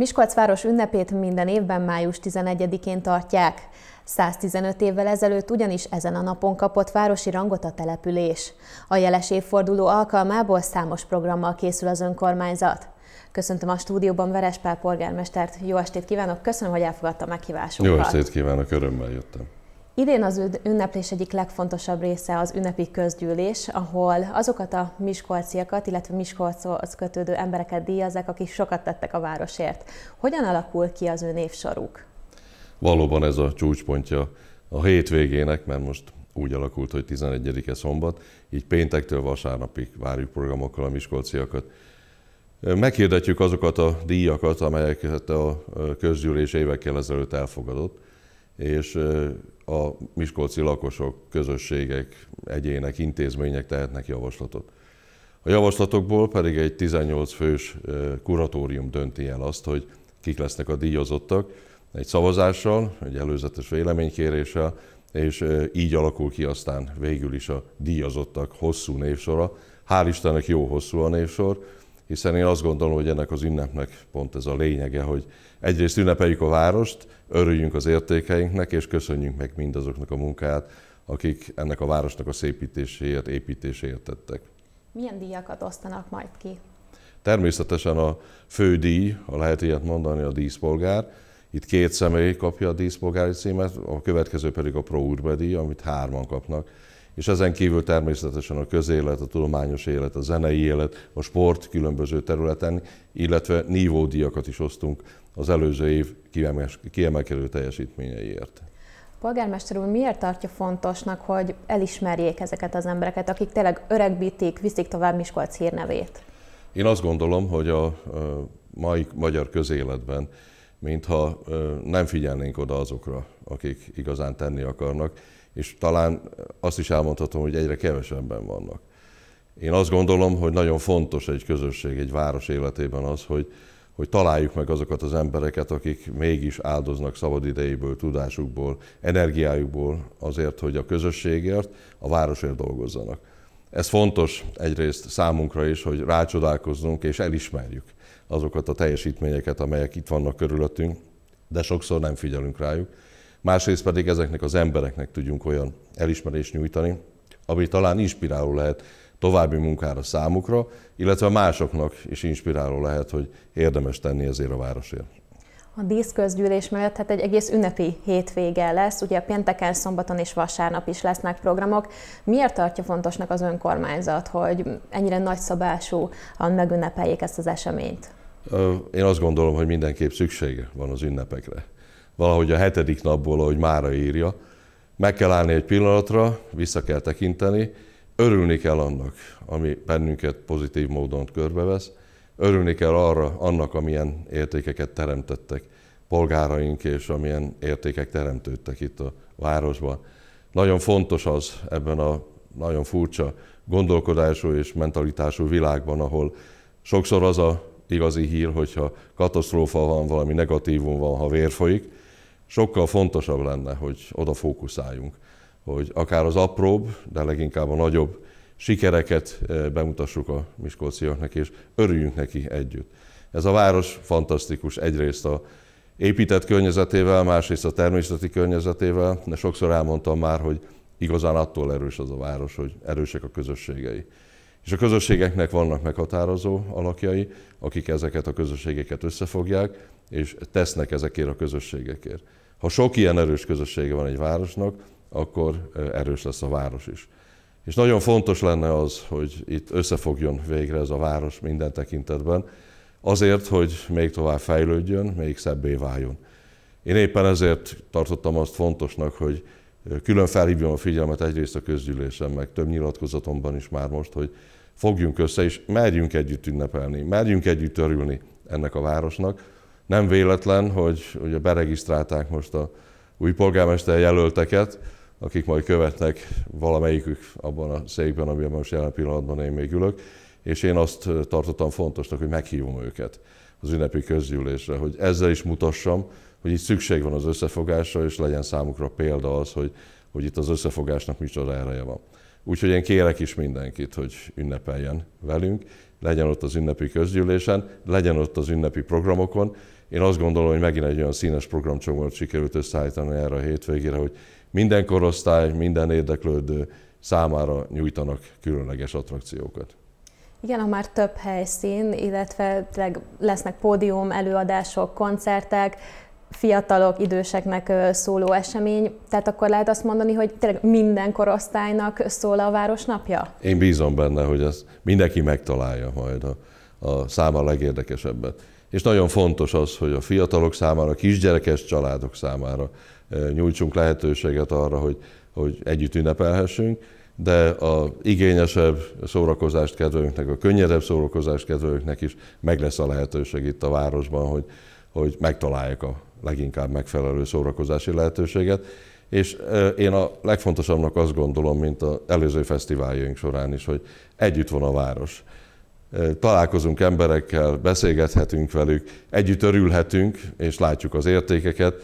Miskolc város ünnepét minden évben május 11-én tartják. 115 évvel ezelőtt ugyanis ezen a napon kapott városi rangot a település. A jeles évforduló alkalmából számos programmal készül az önkormányzat. Köszöntöm a stúdióban Veres Pál polgármestert. Jó estét kívánok, köszönöm, hogy elfogadta meghívásunkat. Jó estét kívánok, örömmel jöttem. Idén az ünneplés egyik legfontosabb része az ünnepi közgyűlés, ahol azokat a miskolciakat, illetve miskolchoz kötődő embereket díjazzák, akik sokat tettek a városért. Hogyan alakul ki az ő névsoruk? Valóban ez a csúcspontja a hétvégének, mert most úgy alakult, hogy 11-e szombat, így péntektől vasárnapig várjuk programokkal a miskolciakat. Meghirdetjük azokat a díjakat, amelyeket a közgyűlés évekkel ezelőtt elfogadott, és a miskolci lakosok, közösségek, egyének, intézmények tehetnek javaslatot. A javaslatokból pedig egy 18 fős kuratórium dönti el azt, hogy kik lesznek a díjazottak, egy szavazással, egy előzetes véleménykéréssel, és így alakul ki aztán végül is a díjazottak hosszú névsora. Hál' Istennek jó hosszú a névsor, hiszen én azt gondolom, hogy ennek az ünnepnek pont ez a lényege, hogy egyrészt ünnepeljük a várost, örüljünk az értékeinknek, és köszönjünk meg mindazoknak a munkát, akik ennek a városnak a szépítéséért, építéséért tettek. Milyen díjakat osztanak majd ki? Természetesen a fő díj, ha lehet ilyet mondani, a díszpolgár. Itt két személy kapja a díszpolgári címet, a következő pedig a Pro Urbe díj, amit hárman kapnak és ezen kívül természetesen a közélet, a tudományos élet, a zenei élet, a sport különböző területen, illetve nívódiakat is osztunk az előző év kiemelkedő teljesítményeiért. Polgármester úr, miért tartja fontosnak, hogy elismerjék ezeket az embereket, akik tényleg öregbítik, viszik tovább Miskolc hírnevét? Én azt gondolom, hogy a mai magyar közéletben mintha nem figyelnénk oda azokra, akik igazán tenni akarnak, és talán azt is elmondhatom, hogy egyre kevesebben vannak. Én azt gondolom, hogy nagyon fontos egy közösség, egy város életében az, hogy, hogy találjuk meg azokat az embereket, akik mégis áldoznak szabadidejéből, tudásukból, energiájukból azért, hogy a közösségért, a városért dolgozzanak. Ez fontos egyrészt számunkra is, hogy rácsodálkozzunk és elismerjük azokat a teljesítményeket, amelyek itt vannak körülöttünk, de sokszor nem figyelünk rájuk. Másrészt pedig ezeknek az embereknek tudjunk olyan elismerést nyújtani, ami talán inspiráló lehet további munkára számukra, illetve másoknak is inspiráló lehet, hogy érdemes tenni ezért a városért. A díszközgyűlés mellett hát egy egész ünnepi hétvége lesz, ugye pénteken, szombaton és vasárnap is lesznek programok. Miért tartja fontosnak az önkormányzat, hogy ennyire nagyszabású megünnepeljék ezt az eseményt? Én azt gondolom, hogy mindenképp szüksége van az ünnepekre. Valahogy a hetedik napból, ahogy mára írja, meg kell állni egy pillanatra, vissza kell tekinteni, örülni kell annak, ami bennünket pozitív módon körbevesz, örülni kell arra, annak, amilyen értékeket teremtettek polgáraink, és amilyen értékek teremtődtek itt a városban. Nagyon fontos az ebben a nagyon furcsa gondolkodású és mentalitású világban, ahol sokszor az a igazi hír, hogyha katasztrófa van, valami negatívum van, ha vér folyik, sokkal fontosabb lenne, hogy oda fókuszáljunk, hogy akár az apróbb, de leginkább a nagyobb sikereket eh, bemutassuk a miskolciaknak, és örüljünk neki együtt. Ez a város fantasztikus egyrészt a épített környezetével, másrészt a természeti környezetével, de sokszor elmondtam már, hogy igazán attól erős az a város, hogy erősek a közösségei. És a közösségeknek vannak meghatározó alakjai, akik ezeket a közösségeket összefogják, és tesznek ezekért a közösségekért. Ha sok ilyen erős közössége van egy városnak, akkor erős lesz a város is. És nagyon fontos lenne az, hogy itt összefogjon végre ez a város minden tekintetben, azért, hogy még tovább fejlődjön, még szebbé váljon. Én éppen ezért tartottam azt fontosnak, hogy Külön felhívjam a figyelmet egyrészt a közgyűlésen, meg több nyilatkozatomban is már most, hogy fogjunk össze, és merjünk együtt ünnepelni, merjünk együtt örülni ennek a városnak. Nem véletlen, hogy ugye beregisztrálták most a új polgármester jelölteket, akik majd követnek valamelyikük abban a székben, amiben most jelen pillanatban én még ülök, és én azt tartottam fontosnak, hogy meghívom őket az ünnepi közgyűlésre, hogy ezzel is mutassam, hogy itt szükség van az összefogásra, és legyen számukra példa az, hogy, hogy itt az összefogásnak micsoda ereje van. Úgyhogy én kérek is mindenkit, hogy ünnepeljen velünk, legyen ott az ünnepi közgyűlésen, legyen ott az ünnepi programokon. Én azt gondolom, hogy megint egy olyan színes programcsomagot sikerült összeállítani erre a hétvégére, hogy minden korosztály, minden érdeklődő számára nyújtanak különleges attrakciókat. Igen, ha már több helyszín, illetve lesznek pódium, előadások, koncertek, fiatalok, időseknek szóló esemény, tehát akkor lehet azt mondani, hogy tényleg minden korosztálynak szól a város napja? Én bízom benne, hogy ezt mindenki megtalálja majd a, a száma legérdekesebbet. És nagyon fontos az, hogy a fiatalok számára, a kisgyerekes családok számára nyújtsunk lehetőséget arra, hogy, hogy együtt ünnepelhessünk, de a igényesebb szórakozást kedvelőknek, a könnyedebb szórakozást kedvelőknek is meg lesz a lehetőség itt a városban, hogy, hogy megtalálják a leginkább megfelelő szórakozási lehetőséget. És én a legfontosabbnak azt gondolom, mint az előző fesztiváljaink során is, hogy együtt van a város. Találkozunk emberekkel, beszélgethetünk velük, együtt örülhetünk, és látjuk az értékeket,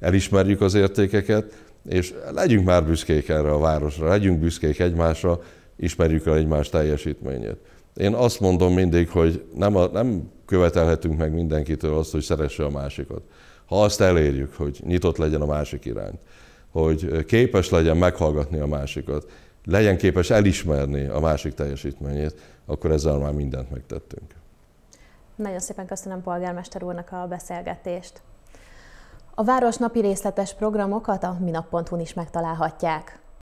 elismerjük az értékeket, és legyünk már büszkék erre a városra, legyünk büszkék egymásra, ismerjük el egymás teljesítményét. Én azt mondom mindig, hogy nem, a, nem követelhetünk meg mindenkitől azt, hogy szeresse a másikat. Ha azt elérjük, hogy nyitott legyen a másik irány, hogy képes legyen meghallgatni a másikat, legyen képes elismerni a másik teljesítményét, akkor ezzel már mindent megtettünk. Nagyon szépen köszönöm polgármester úrnak a beszélgetést. A város napi részletes programokat a minap.hu-n is megtalálhatják.